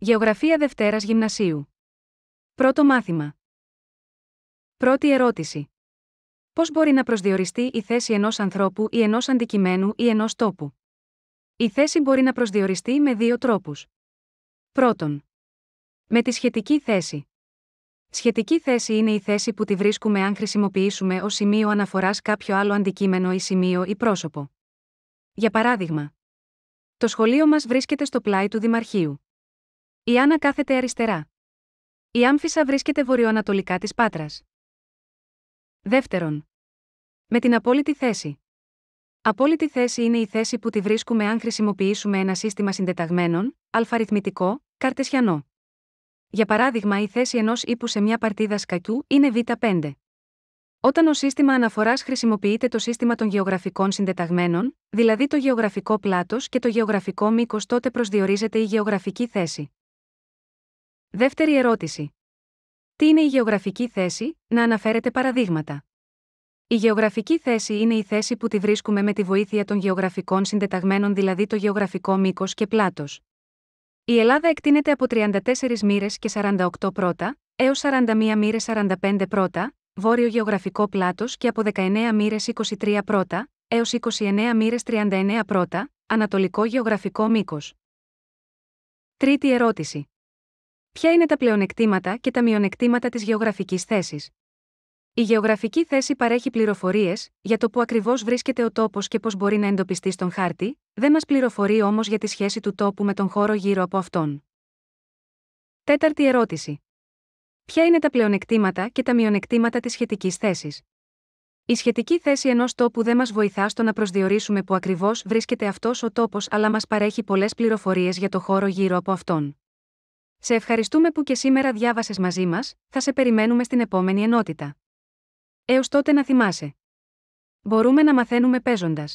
Γεωγραφία Δευτέρας Γυμνασίου. Πρώτο μάθημα. Πρώτη ερώτηση. Πώς μπορεί να προσδιοριστεί η θέση ενός ανθρώπου ή ενός αντικειμένου ή ενός τόπου. Η θέση μπορεί να προσδιοριστεί με δύο τρόπους. Πρώτον. Με τη σχετική θέση. Σχετική θέση είναι η θέση που τη βρίσκουμε αν χρησιμοποιήσουμε ως σημείο αναφοράς κάποιο άλλο αντικείμενο ή σημείο ή πρόσωπο. Για παράδειγμα. Το σχολείο μας βρίσκεται στο πλάι του Δημαρχείου. Η Άννα κάθεται αριστερά. Η Άμφισα βρίσκεται βορειοανατολικά της Πάτρας. Δεύτερον. Με την απόλυτη θέση. Απόλυτη θέση είναι η θέση που τη βρίσκουμε αν χρησιμοποιήσουμε ένα σύστημα συντεταγμένων, αλφαριθμητικό, καρτεσιανό. Για παράδειγμα, η θέση ενός ύπου σε μια παρτίδα σκακιού είναι β5. Όταν ο σύστημα αναφοράς χρησιμοποιείται το σύστημα των γεωγραφικών συντεταγμένων, δηλαδή το γεωγραφικό πλάτος και το γεωγραφικό μήκος, τότε προσδιορίζεται η γεωγραφική θέση. Δεύτερη ερώτηση. Τι είναι η γεωγραφική θέση, να αναφέρετε παραδείγματα. Η γεωγραφική θέση είναι η θέση που τη βρίσκουμε με τη βοήθεια των γεωγραφικών συντεταγμένων, δηλαδή το γεωγραφικό μήκος και πλάτος. Η Ελλάδα εκτείνεται από 34 μοίρες και 48 πρώτα, έως 41 μοίρε 45 πρώτα, βόρειο γεωγραφικό πλάτος και από 19 μοίρε 23 πρώτα, έως 29 μοίρε 39 πρώτα, ανατολικό γεωγραφικό μήκος. Τρίτη ερώτηση. Ποια είναι τα πλεονεκτήματα και τα μειονεκτήματα της γεωγραφικής θέσης. Η γεωγραφική θέση παρέχει πληροφορίες για το που ακριβώς βρίσκεται ο τόπος και πώς μπορεί να εντοπιστεί στον χάρτη, δεν μας πληροφορεί όμως για τη σχέση του τόπου με τον χώρο γύρω από αυτόν. Τέταρτη ερώτηση. Ποια είναι τα πλεονεκτήματα και τα μειονεκτήματα της σχετικής θέσης. Η σχετική θέση ενός τόπου δεν μας βοηθά στο να προσδιορίσουμε που ακριβώς βρίσκεται αυτός ο τόπος αλλά μας παρέχει πολλές πληροφορίες για το χώρο γύρω από αυτόν. Σε ευχαριστούμε που και σήμερα διάβασες μαζί μας, θα σε περιμένουμε στην επόμενη ενότητα. Έως τότε να θυμάσαι. Μπορούμε να μαθαίνουμε παίζοντας.